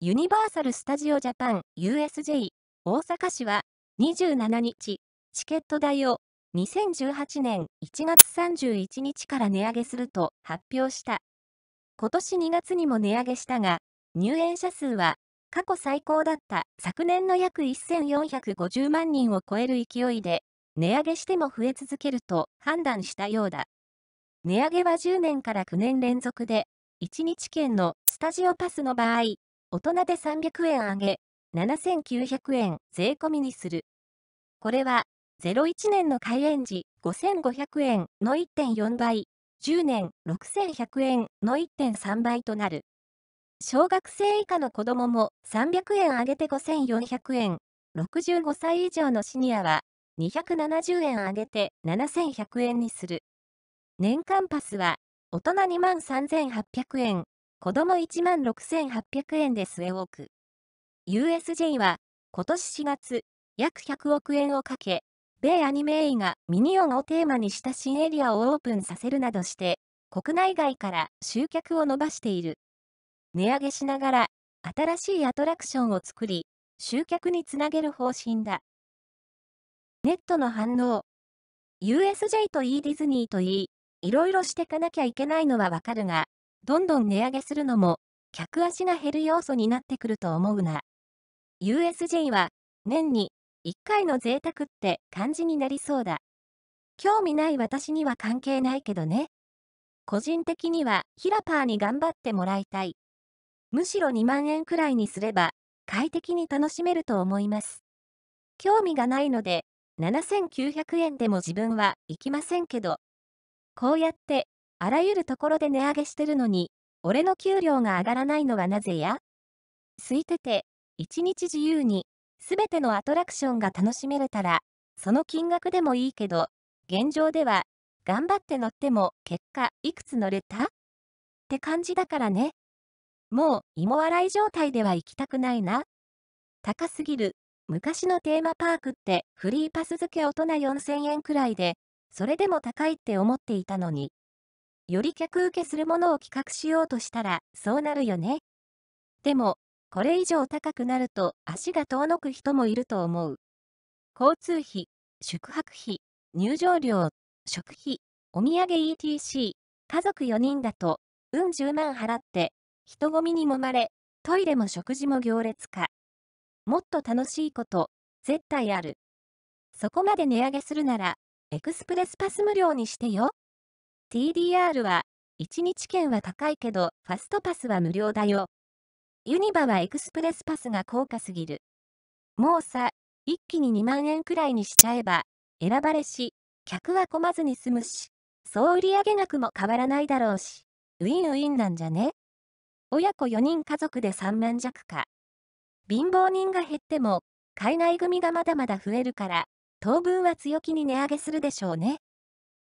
ユニバーサル・スタジオ・ジャパン USJ 大阪市は27日、チケット代を2018年1月31日から値上げすると発表した。今年2月にも値上げしたが、入園者数は過去最高だった昨年の約1450万人を超える勢いで、値上げしても増え続けると判断したようだ。値上げは10年から9年連続で、1日券のスタジオパスの場合、大人で300円上げ、7900円税込みにする。これは、01年の開園時5500円の1.4倍、10年6100円の1.3倍となる。小学生以下の子どもも300円上げて5400円、65歳以上のシニアは270円上げて7100円にする。年間パスは大人2万3800円、子供1 6800円で据え置く。USJ は、今年4月、約100億円をかけ、米アニメ映画ミニオンをテーマにした新エリアをオープンさせるなどして、国内外から集客を伸ばしている。値上げしながら、新しいアトラクションを作り、集客につなげる方針だ。ネットの反応。USJ といいディズニーといい、いろいろしてかなきゃいけないのはわかるが、どんどん値上げするのも、客足が減る要素になってくると思うな。USJ は、年に、1回の贅沢って感じになりそうだ。興味ない私には関係ないけどね。個人的には、ヒラパーに頑張ってもらいたい。むしろ2万円くらいにすれば、快適に楽しめると思います。興味がないので、7900円でも自分は行きませんけど。こうやってあらゆるところで値上げしてるのに、俺の給料が上がらないのはなぜや空いてて、一日自由に、すべてのアトラクションが楽しめれたら、その金額でもいいけど、現状では、頑張って乗っても結果いくつ乗れたって感じだからね。もう芋洗い状態では行きたくないな。高すぎる。昔のテーマパークってフリーパス付け大人4000円くらいで、それでも高いって思っていたのに。より客受けするものを企画しようとしたら、そうなるよね。でも、これ以上高くなると足が遠のく人もいると思う。交通費、宿泊費、入場料、食費、お土産 ETC、家族4人だと、運10万払って、人混みに揉まれ、トイレも食事も行列か。もっと楽しいこと、絶対ある。そこまで値上げするなら、エクスプレスパス無料にしてよ。TDR は、1日券は高いけど、ファストパスは無料だよ。ユニバはエクスプレスパスが高価すぎる。もうさ、一気に2万円くらいにしちゃえば、選ばれし、客は混まずに済むし、総売上額も変わらないだろうし、ウィンウィンなんじゃね親子4人家族で3万弱か。貧乏人が減っても、海外組がまだまだ増えるから、当分は強気に値上げするでしょうね。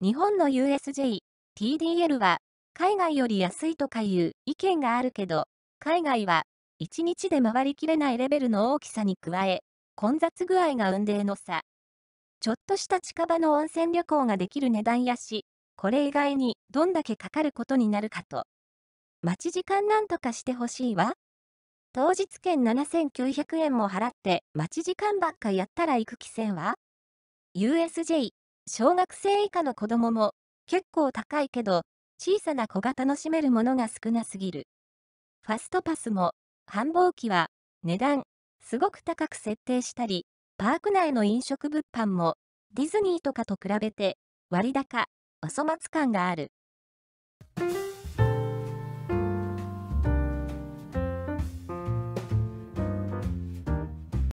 日本の USJ、TDL は、海外より安いとかいう意見があるけど、海外は、1日で回りきれないレベルの大きさに加え、混雑具合が運命の差。ちょっとした近場の温泉旅行ができる値段やし、これ以外にどんだけかかることになるかと。待ち時間なんとかしてほしいわ。当日券7900円も払って待ち時間ばっかやったら行く気せんわ。USJ 小学生以下の子供も結構高いけど小さな子が楽しめるものが少なすぎる。ファストパスも繁忙期は値段すごく高く設定したりパーク内の飲食物販もディズニーとかと比べて割高お粗末感がある。